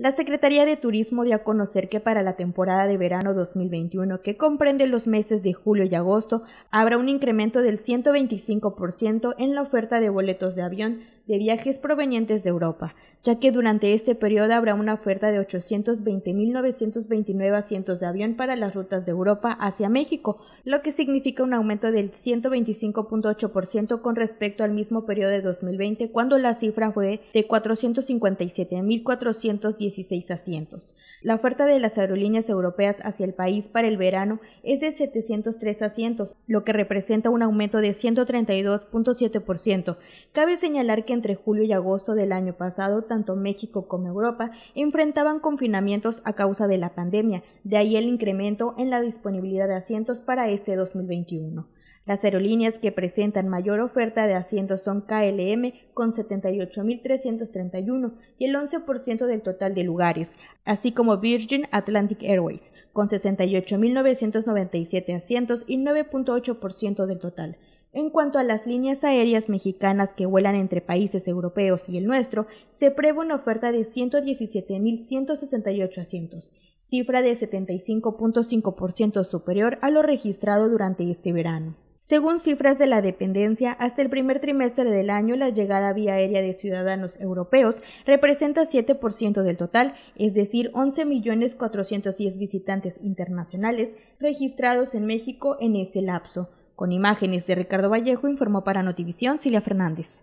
La Secretaría de Turismo dio a conocer que para la temporada de verano 2021, que comprende los meses de julio y agosto, habrá un incremento del 125% en la oferta de boletos de avión de viajes provenientes de Europa, ya que durante este periodo habrá una oferta de 820.929 asientos de avión para las rutas de Europa hacia México, lo que significa un aumento del 125.8% con respecto al mismo periodo de 2020, cuando la cifra fue de 457.416 asientos. La oferta de las aerolíneas europeas hacia el país para el verano es de 703 asientos, lo que representa un aumento de 132.7%. Cabe señalar que en entre julio y agosto del año pasado, tanto México como Europa enfrentaban confinamientos a causa de la pandemia, de ahí el incremento en la disponibilidad de asientos para este 2021. Las aerolíneas que presentan mayor oferta de asientos son KLM con 78.331 y el 11% del total de lugares, así como Virgin Atlantic Airways con 68.997 asientos y 9.8% del total. En cuanto a las líneas aéreas mexicanas que vuelan entre países europeos y el nuestro, se prevé una oferta de 117.168 asientos, cifra de 75.5% superior a lo registrado durante este verano. Según cifras de la dependencia, hasta el primer trimestre del año la llegada vía aérea de ciudadanos europeos representa 7% del total, es decir, 11.410 visitantes internacionales registrados en México en ese lapso, con imágenes de Ricardo Vallejo informó para Notivisión Silvia Fernández.